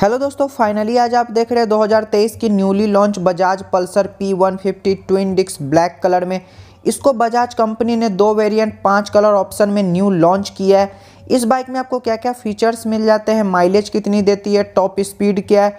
hello दोस्तों finally आज आप देख रहे हैं 2023 की newly launch Bajaj Pulsar P150 twin डिक्स ब्लैक कलर में इसको बजाज कंपनी ने दो वेरिएंट पांच कलर ऑप्शन में न्यू लॉन्च किया है इस बाइक में आपको क्या क्या फीचर्स मिल जाते हैं माइलेज कितनी देती है टॉप स्पीड क्या है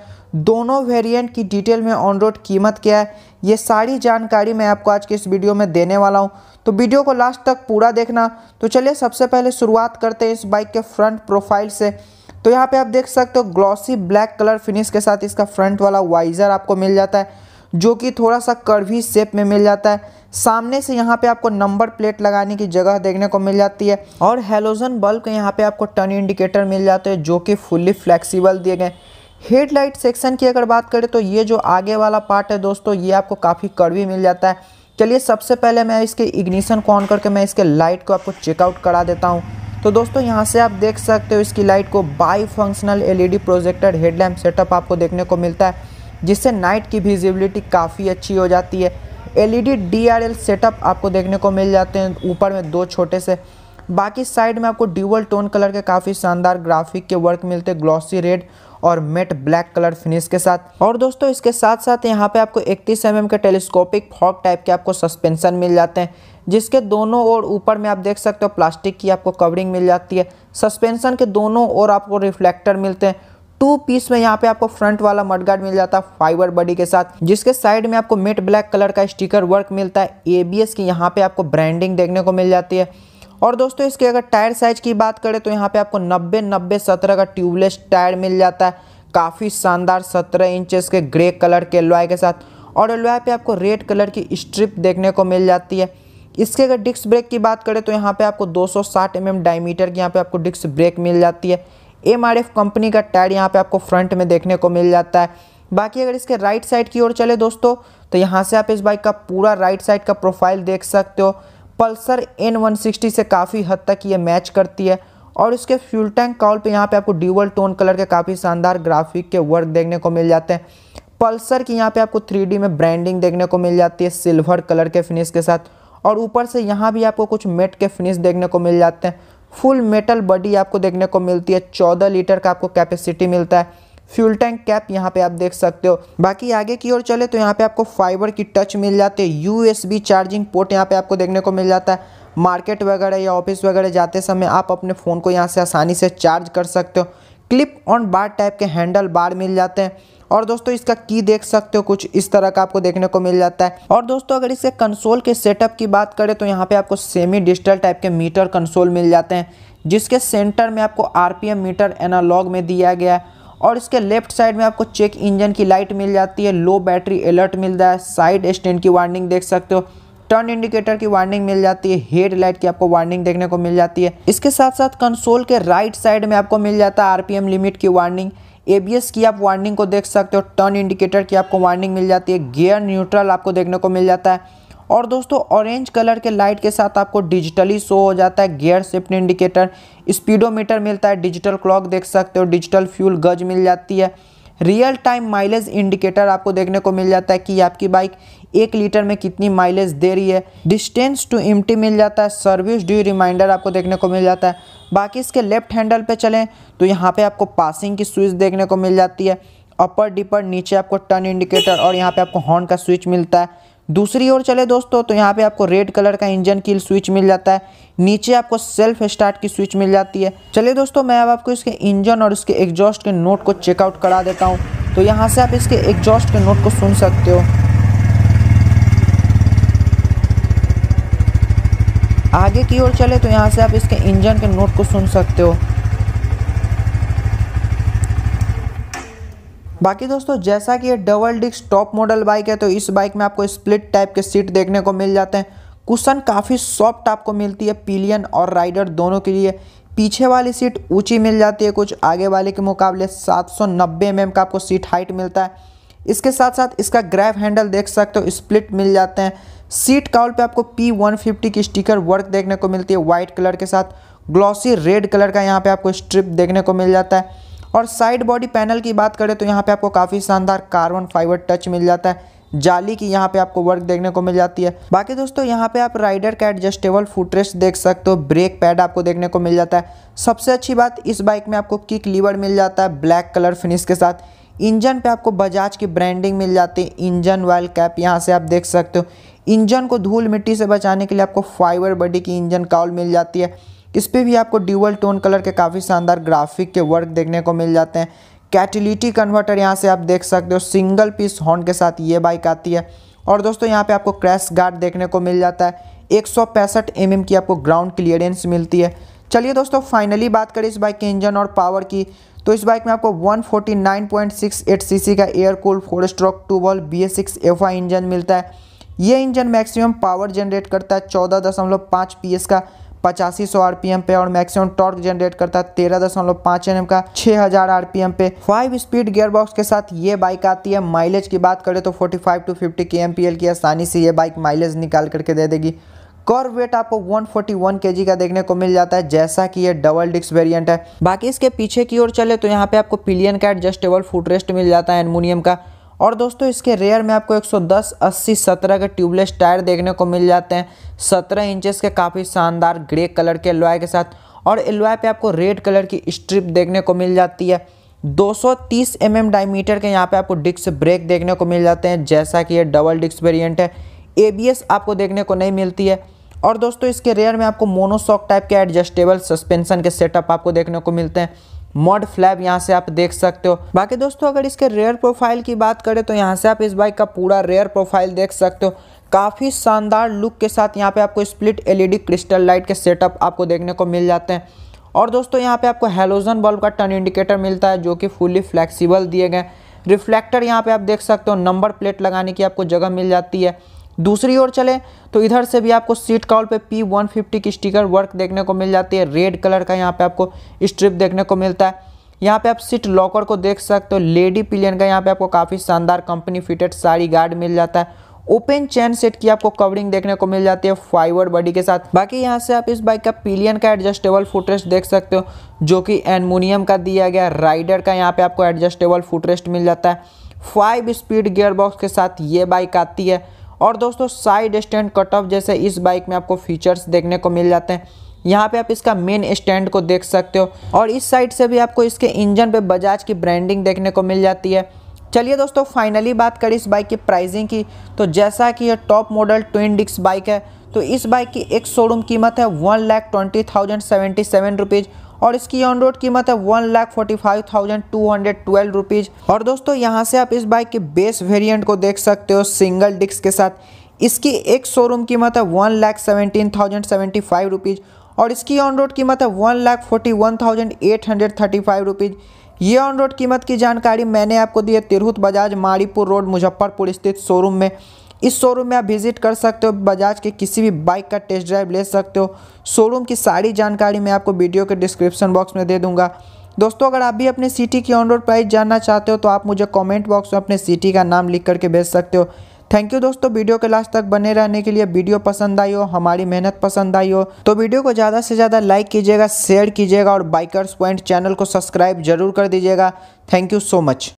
दोनों वेरियंट की डिटेल में ऑन रोड कीमत क्या है ये सारी जानकारी मैं आपको आज के इस वीडियो में देने वाला हूँ तो वीडियो को लास्ट तक पूरा देखना तो चलिए सबसे पहले शुरुआत करते हैं इस बाइक के फ्रंट प्रोफाइल से तो यहाँ पे आप देख सकते हो ग्लॉसी ब्लैक कलर फिनिश के साथ इसका फ्रंट वाला वाइजर आपको मिल जाता है जो कि थोड़ा सा कर्वी शेप में मिल जाता है सामने से यहाँ पे आपको नंबर प्लेट लगाने की जगह देखने को मिल जाती है और हेलोजन बल्ब के यहाँ पे आपको टर्न इंडिकेटर मिल जाते हैं जो कि फुल्ली फ्लेक्सिबल दिए गए हेडलाइट सेक्शन की अगर बात करें तो ये जो आगे वाला पार्ट है दोस्तों ये आपको काफ़ी कड़वी मिल जाता है चलिए सबसे पहले मैं इसके इग्निशन को ऑन करके मैं इसके लाइट को आपको चेकआउट करा देता हूँ तो दोस्तों यहाँ से आप देख सकते हो इसकी लाइट को bi functional L projector headlamp setup आपको देखने को मिलता है जिससे नाइट की विजिबिलिटी काफ़ी अच्छी हो जाती है एल ई सेटअप आपको देखने को मिल जाते हैं ऊपर में दो छोटे से बाकी साइड में आपको ड्यूबल टोन कलर के काफ़ी शानदार ग्राफिक के वर्क मिलते हैं ग्लॉसी रेड और मेट ब्लैक कलर फिनिश के साथ और दोस्तों इसके साथ साथ यहाँ पे आपको 31 एम एम के टेलीस्कोपिक फॉक टाइप के आपको सस्पेंशन मिल जाते हैं जिसके दोनों ओर ऊपर में आप देख सकते हो प्लास्टिक की आपको कवरिंग मिल जाती है सस्पेंशन के दोनों ओर आपको रिफ्लेक्टर मिलते हैं टू पीस में यहाँ पे आपको फ्रंट वाला मडगार्ड मिल जाता है फाइबर बॉडी के साथ जिसके साइड में आपको मेट ब्लैक कलर का स्टिकर वर्क मिलता है एबीएस की यहाँ पे आपको ब्रांडिंग देखने को मिल जाती है और दोस्तों इसके अगर टायर साइज की बात करें तो यहाँ पे आपको नब्बे नब्बे सत्रह का ट्यूबलेस टायर मिल जाता है काफ़ी शानदार सत्रह इंचेस के ग्रे कलर के लोहे के साथ और लोहे पे आपको रेड कलर की स्ट्रिप देखने को मिल जाती है इसके अगर डिस्क ब्रेक की बात करें तो यहाँ पे आपको 260 सौ mm डायमीटर की यहाँ पे आपको डिस्क ब्रेक मिल जाती है एम कंपनी का टायर यहाँ पे आपको फ्रंट में देखने को मिल जाता है बाकी अगर इसके राइट साइड की ओर चले दोस्तों तो यहाँ से आप इस बाइक का पूरा राइट साइड का प्रोफाइल देख सकते हो पल्सर एन सिक्सटी से काफ़ी हद तक ये मैच करती है और इसके फ्यूल टैंक कॉल पे यहाँ पे आपको ड्यूअल टोन कलर के काफ़ी शानदार ग्राफिक के वर्क देखने को मिल जाते हैं पल्सर की यहाँ पे आपको थ्री में ब्रांडिंग देखने को मिल जाती है सिल्वर कलर के फिनिश के साथ और ऊपर से यहाँ भी आपको कुछ मेट के फिनिश देखने को मिल जाते हैं फुल मेटल बॉडी आपको देखने को मिलती है चौदह लीटर का आपको कैपेसिटी मिलता है फ्यूल टैंक कैप यहाँ पे आप देख सकते हो बाकी आगे की ओर चले तो यहाँ पे आपको फाइबर की टच मिल जाती है यूएसबी चार्जिंग पोर्ट यहाँ पे आपको देखने को मिल जाता है मार्केट वगैरह या ऑफिस वगैरह जाते समय आप अपने फ़ोन को यहाँ से आसानी से चार्ज कर सकते हो क्लिप ऑन बार टाइप के हैंडल बार मिल जाते हैं और दोस्तों इसका की देख सकते हो कुछ इस तरह का आपको देखने को मिल जाता है और दोस्तों अगर इसके कंसोल के सेटअप की बात करें तो यहाँ पे आपको सेमी डिजिटल टाइप के मीटर कंसोल मिल जाते हैं जिसके सेंटर में आपको आरपीएम मीटर एनालॉग में दिया गया है और इसके लेफ्ट साइड में आपको चेक इंजन की लाइट मिल जाती है लो बैटरी अलर्ट मिलता है साइड स्टैंड की वार्निंग देख सकते हो टर्न इंडिकेटर की वार्निंग मिल जाती है हेड लाइट की आपको वार्निंग देखने को मिल जाती है इसके साथ साथ कंसोल के राइट साइड में आपको मिल जाता है आरपीएम लिमिट की वार्निंग एबीएस की आप वार्निंग को देख सकते हो टर्न इंडिकेटर की आपको वार्निंग मिल जाती है गियर न्यूट्रल आपको देखने को मिल जाता है और दोस्तों ऑरेंज कलर के लाइट के साथ आपको डिजिटली शो हो जाता है गियर शिफ्ट इंडिकेटर स्पीडोमीटर मिलता है डिजिटल क्लॉक देख सकते हो डिजिटल फ्यूल गज मिल जाती है रियल टाइम माइलेज इंडिकेटर आपको देखने को मिल जाता है कि आपकी बाइक एक लीटर में कितनी माइलेज दे रही है डिस्टेंस टू एम्प्टी मिल जाता है सर्विस ड्यू रिमाइंडर आपको देखने को मिल जाता है बाकी इसके लेफ्ट हैंडल पे चलें तो यहाँ पे आपको पासिंग की स्विच देखने को मिल जाती है अपर डिपर नीचे आपको टर्न इंडिकेटर और यहाँ पे आपको हॉर्न का स्विच मिलता है दूसरी ओर चले दोस्तों तो यहाँ पे आपको रेड कलर का इंजन की स्विच मिल जाता है नीचे आपको सेल्फ स्टार्ट की स्विच मिल जाती है चलिए दोस्तों मैं अब आपको इसके इंजन और इसके एग्जॉस्ट के नोट को चेकआउट करा देता हूँ तो यहाँ से आप इसके एग्जॉस्ट के नोट को सुन सकते हो आगे की ओर चले तो यहाँ से आप इसके इंजन के नोट को सुन सकते हो बाकी दोस्तों जैसा कि ये double disc top model bike है तो इस बाइक में आपको स्प्लिट टाइप के सीट देखने को मिल जाते हैं कुशन काफ़ी सॉफ्ट आपको मिलती है पिलियन और राइडर दोनों के लिए पीछे वाली सीट ऊंची मिल जाती है कुछ आगे वाले के मुकाबले 790 एम mm का आपको सीट हाइट मिलता है इसके साथ साथ इसका ग्रैफ हैंडल देख सकते हो स्प्लिट मिल जाते हैं सीट काउल पे आपको P150 की स्टिकर वर्क देखने को मिलती है वाइट कलर के साथ ग्लॉसी रेड कलर का यहाँ पे आपको स्ट्रिप देखने को मिल जाता है और साइड बॉडी पैनल की बात करें तो यहाँ पे आपको काफ़ी शानदार कार्बन फाइबर टच मिल जाता है जाली की यहाँ पे आपको वर्क देखने को मिल जाती है बाकी दोस्तों यहाँ पे आप राइडर का एडजस्टेबल फुटरेस्ट देख सकते हो ब्रेक पैड आपको देखने को मिल जाता है सबसे अच्छी बात इस बाइक में आपको किक लीवर मिल जाता है ब्लैक कलर फिनिश के साथ इंजन पे आपको बजाज की ब्रांडिंग मिल जाती है इंजन वाइल कैप यहाँ से आप देख सकते हो इंजन को धूल मिट्टी से बचाने के लिए आपको फाइबर बॉडी की इंजन काउल मिल जाती है इस पर भी आपको ड्यूअल टोन कलर के काफ़ी शानदार ग्राफिक के वर्क देखने को मिल जाते हैं कैटिलिटी कन्वर्टर यहाँ से आप देख सकते हो सिंगल पीस हॉर्न के साथ ये बाइक आती है और दोस्तों यहाँ पे आपको क्रैश गार्ड देखने को मिल जाता है एक सौ एम की आपको ग्राउंड क्लियरेंस मिलती है चलिए दोस्तों फाइनली बात करें इस बाइक के इंजन और पावर की तो इस बाइक में आपको 149.68 सीसी का air cool four stroke two valve B S six F I engine मिलता है ये इंजन मैक्सिमम पावर जनरेट करता है पी एस का पचासी सौ आरपीएम पे और मैक्सिमम टॉर्क जनरेट करता है तेरह दशमलव पाँच एन का छः हज़ार आरपीएम पे फाइव स्पीड बॉक्स के साथ ये बाइक आती है माइलेज की बात करें तो forty five to fifty K M P L की आसानी से ये बाइक माइलेज निकाल करके दे देगी कर वेट आपको 141 जी का देखने को मिल जाता है जैसा कि ये डबल डिस्क वेरिएंट है बाकी इसके पीछे की ओर चले तो यहाँ पे आपको पिलियन का एडजस्टेबल फुटरेस्ट मिल जाता है एलमोनियम का और दोस्तों इसके रेयर में आपको 110, 80, 17 के ट्यूबलेस टायर देखने को मिल जाते हैं 17 इंचेस के काफ़ी शानदार ग्रे कलर के एलवाई के साथ और एलवाई पे आपको रेड कलर की स्ट्रिप देखने को मिल जाती है 230 mm डायमीटर के यहाँ पे आपको डिस्क ब्रेक देखने को मिल जाते हैं जैसा कि ये डबल डिस्क वेरियंट है ए आपको देखने को नहीं मिलती है और दोस्तों इसके रेयर में आपको मोनोसॉक टाइप के एडजस्टेबल सस्पेंसन के सेटअप आपको देखने को मिलते हैं मॉड फ्लैप यहाँ से आप देख सकते हो बाकी दोस्तों अगर इसके रेयर प्रोफाइल की बात करें तो यहाँ से आप इस बाइक का पूरा रेयर प्रोफाइल देख सकते हो काफ़ी शानदार लुक के साथ यहाँ पे आपको स्प्लिट एलईडी क्रिस्टल लाइट के सेटअप आपको देखने को मिल जाते हैं और दोस्तों यहाँ पे आपको हेलोजन बल्ब का टर्न इंडिकेटर मिलता है जो कि फुली फ्लेक्सिबल दिए गए रिफ्लेक्टर यहाँ पे आप देख सकते हो नंबर प्लेट लगाने की आपको जगह मिल जाती है दूसरी ओर चलें तो इधर से भी आपको सीट कॉल पे पी वन फिफ्टी की स्टिकर वर्क देखने को मिल जाती है रेड कलर का यहाँ पे आपको स्ट्रिप देखने को मिलता है यहाँ पे आप सीट लॉकर को देख सकते हो लेडी पिलियन का यहाँ पे आपको काफ़ी शानदार कंपनी फिटेड साड़ी गार्ड मिल जाता है ओपन चैन सेट की आपको कवरिंग देखने को मिल जाती है फाइवर बॉडी के साथ बाकी यहाँ से आप इस बाइक का पिलियन का एडजस्टेबल फुटरेस्ट देख सकते हो जो कि एनमोनियम का दिया गया राइडर का यहाँ पे आपको एडजस्टेबल फुटरेस्ट मिल जाता है फाइव स्पीड गियर बॉक्स के साथ ये बाइक आती है और दोस्तों साइड स्टैंड कट ऑफ जैसे इस बाइक में आपको फीचर्स देखने को मिल जाते हैं यहाँ पे आप इसका मेन स्टैंड को देख सकते हो और इस साइड से भी आपको इसके इंजन पे बजाज की ब्रांडिंग देखने को मिल जाती है चलिए दोस्तों फाइनली बात करें इस बाइक की प्राइसिंग की तो जैसा कि यह टॉप मॉडल ट्विन डिक्स बाइक है तो इस बाइक की एक शोरूम कीमत है one lakh twenty thousand seventy seven rupees और इसकी ऑन रोड कीमत है one lakh forty five thousand two hundred twelve rupees और दोस्तों यहाँ से आप इस बाइक के बेस वेरिएंट को देख सकते हो सिंगल डिस्क के साथ इसकी एक शोरूम कीमत है one lakh seventeen thousand seventy five rupees और इसकी ऑन रोड कीमत है one lakh forty one thousand eight hundred thirty five rupees ये ऑन रोड कीमत की जानकारी मैंने आपको दी है तिरहुत बजाज मारीपुर रोड मुजफ्फरपुर स्थित शोरूम में इस शोरूम में आप विजिट कर सकते हो बजाज के किसी भी बाइक का टेस्ट ड्राइव ले सकते हो शोरूम की सारी जानकारी मैं आपको वीडियो के डिस्क्रिप्शन बॉक्स में दे दूंगा दोस्तों अगर आप भी अपने सिटी की ऑन रोड प्राइस जानना चाहते हो तो आप मुझे कमेंट बॉक्स में अपने सिटी का नाम लिख करके भेज सकते हो थैंक यू दोस्तों वीडियो के लास्ट तक बने रहने के लिए वीडियो पसंद आई हो हमारी मेहनत पसंद आई हो तो वीडियो को ज़्यादा से ज़्यादा लाइक कीजिएगा शेयर कीजिएगा और बाइकर्स पॉइंट चैनल को सब्सक्राइब जरूर कर दीजिएगा थैंक यू सो मच